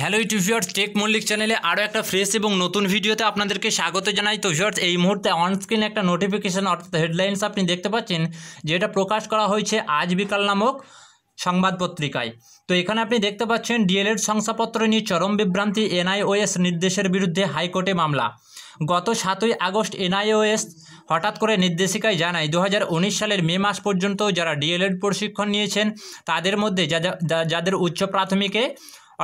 hello YouTube viewers tech Mallick চ্যানেলে আরও একটা ফ্রেশ এবং নতুন ভিডিওতে আপনাদেরকে স্বাগত জানাই তো ভিউয়ার্স এই মুহূর্তে অনস্ক্রিন একটা নোটিফিকেশান অর্থাৎ হেডলাইন্স আপনি দেখতে পাচ্ছেন যেটা প্রকাশ করা হয়েছে আজ বিকাল নামক সংবাদপত্রিকায় তো এখানে আপনি দেখতে পাচ্ছেন ডিএলএড শংসাপত্র নিয়ে চরম বিভ্রান্তি এনআইওএস নির্দেশের বিরুদ্ধে হাইকোর্টে মামলা গত সাতই আগস্ট এনআইওএস হঠাৎ করে নির্দেশিকায় জানায় দু সালের মে মাস পর্যন্ত যারা ডিএলএড প্রশিক্ষণ নিয়েছেন তাদের মধ্যে যাদের উচ্চ প্রাথমিকে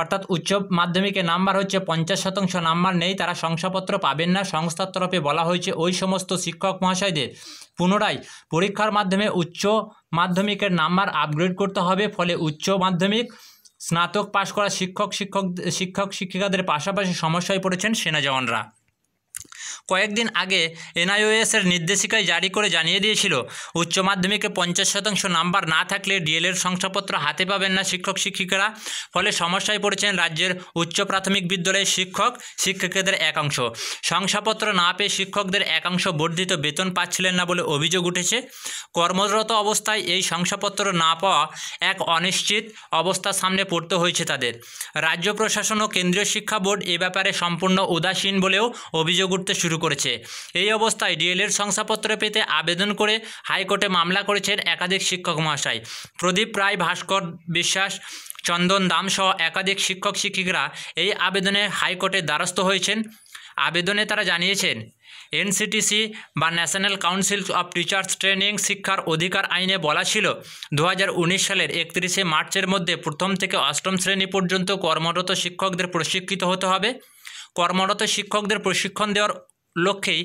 অর্থাৎ উচ্চ মাধ্যমিকে নাম্বার হচ্ছে পঞ্চাশ শতাংশ নাম্বার নেই তারা শংসাপত্র পাবেন না সংস্থার তরফে বলা হয়েছে ওই সমস্ত শিক্ষক মহাশয়দের পুনরায় পরীক্ষার মাধ্যমে উচ্চ মাধ্যমিকের নাম্বার আপগ্রেড করতে হবে ফলে উচ্চ মাধ্যমিক স্নাতক পাশ করা শিক্ষক শিক্ষক শিক্ষক শিক্ষিকাদের পাশাপাশি সমস্যায় পড়েছেন সেনা জওয়ানরা কয়েকদিন আগে এনআইওএসের নির্দেশিকায় জারি করে জানিয়ে দিয়েছিল উচ্চ মাধ্যমিকে পঞ্চাশ শতাংশ নাম্বার না থাকলে ডিএলের শংসাপত্র হাতে পাবেন না শিক্ষক শিক্ষিকারা ফলে সমস্যায় পড়েছেন রাজ্যের উচ্চ প্রাথমিক বিদ্যালয়ের শিক্ষক শিক্ষকদের একাংশ শংসাপত্র না পেয়ে শিক্ষকদের একাংশ বর্ধিত বেতন পাচ্ছিলেন না বলে অভিযোগ উঠেছে কর্মরত অবস্থায় এই শংসাপত্র না পাওয়া এক অনিশ্চিত অবস্থার সামনে পড়তে হয়েছে তাদের রাজ্য প্রশাসন ও কেন্দ্রীয় শিক্ষা বোর্ড এ ব্যাপারে সম্পূর্ণ উদাসীন বলেও অভিযোগ উঠতে শুরু শুরু করেছে এই অবস্থায় ডিএলএর শংসাপত্র পেতে আবেদন করে হাইকোর্টে মামলা করেছেন একাধিক শিক্ষক মহাশয় প্রদীপ রায় ভাস্কর বিশ্বাস চন্দন দামসহ একাধিক শিক্ষক শিক্ষিকরা এই আবেদনে হাইকোর্টের দ্বারস্থ হয়েছেন আবেদনে তারা জানিয়েছেন এনসিটিসি বা national council of teachers training শিক্ষার অধিকার আইনে বলা ছিল দু সালের একত্রিশে মার্চের মধ্যে প্রথম থেকে অষ্টম শ্রেণী পর্যন্ত কর্মরত শিক্ষকদের প্রশিক্ষিত হতে হবে কর্মরত শিক্ষকদের প্রশিক্ষণ দেওয়ার লক্ষ্যেই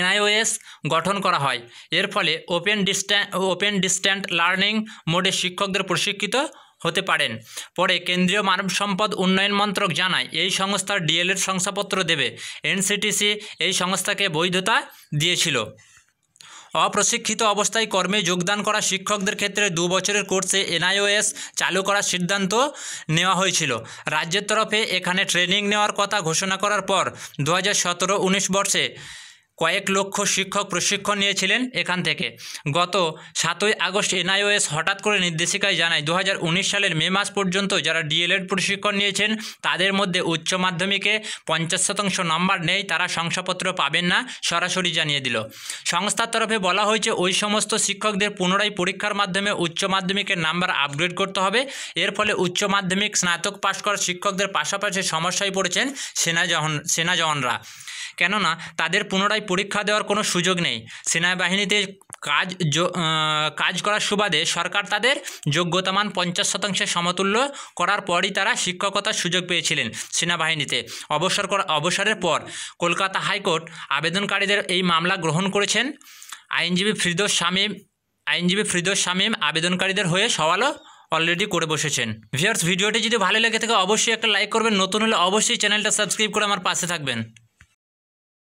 এনআইওএস গঠন করা হয় এর ফলে open distant open distant learning মোডে শিক্ষকদের প্রশিক্ষিত হতে পারেন পরে কেন্দ্রীয় মানব সম্পদ উন্নয়ন মন্ত্রক জানায় এই সংস্থার ডিএলএড শংসাপত্র দেবে এনসিটিসি এই সংস্থাকে বৈধতা দিয়েছিল অপ্রশিক্ষিত অবস্থায় কর্মে যোগদান করা শিক্ষকদের ক্ষেত্রে দু বছরের কোর্সে এনআইওএস চালু করার সিদ্ধান্ত নেওয়া হয়েছিল রাজ্যের তরফে এখানে ট্রেনিং নেওয়ার কথা ঘোষণা করার পর দু হাজার সতেরো উনিশ বর্ষে কয়েক লক্ষ শিক্ষক প্রশিক্ষণ নিয়েছিলেন এখান থেকে গত সাতই আগস্ট এনআইওএস হঠাৎ করে নির্দেশিকায় জানায় দু সালের মে মাস পর্যন্ত যারা ডিএলএড প্রশিক্ষণ নিয়েছেন তাদের মধ্যে উচ্চ মাধ্যমিকে পঞ্চাশ শতাংশ নম্বর নেই তারা শংসাপত্র পাবেন না সরাসরি জানিয়ে দিল সংস্থার তরফে বলা হয়েছে ওই সমস্ত শিক্ষকদের পুনরায় পরীক্ষার মাধ্যমে উচ্চ মাধ্যমিকের নাম্বার আপগ্রেড করতে হবে এর ফলে উচ্চ মাধ্যমিক স্নাতক পাশ করা শিক্ষকদের পাশাপাশি সমস্যায় পড়েছেন সেনা জাহন সেনা জওয়ানরা কেননা তাদের পুনরায় পরীক্ষা দেওয়ার কোনো সুযোগ নেই সেনাবাহিনীতে কাজ কাজ করার সুবাদে সরকার তাদের যোগ্যতামান পঞ্চাশ শতাংশের সমতুল্য করার পরই তারা শিক্ষকতার সুযোগ পেয়েছিলেন সেনাবাহিনীতে অবসর অবসরের পর কলকাতা হাইকোর্ট আবেদনকারীদের এই মামলা গ্রহণ করেছেন আইনজীবী ফ্রিদোর শামীম আইনজীবী ফ্রিদোর শামীম আবেদনকারীদের হয়ে সওয়ালও অলরেডি করে বসেছেন ভিউয়ার্স ভিডিওটি যদি ভালো লেগে থাকে অবশ্যই একটা লাইক করবেন নতুন হলে অবশ্যই চ্যানেলটা সাবস্ক্রাইব করে আমার পাশে থাকবেন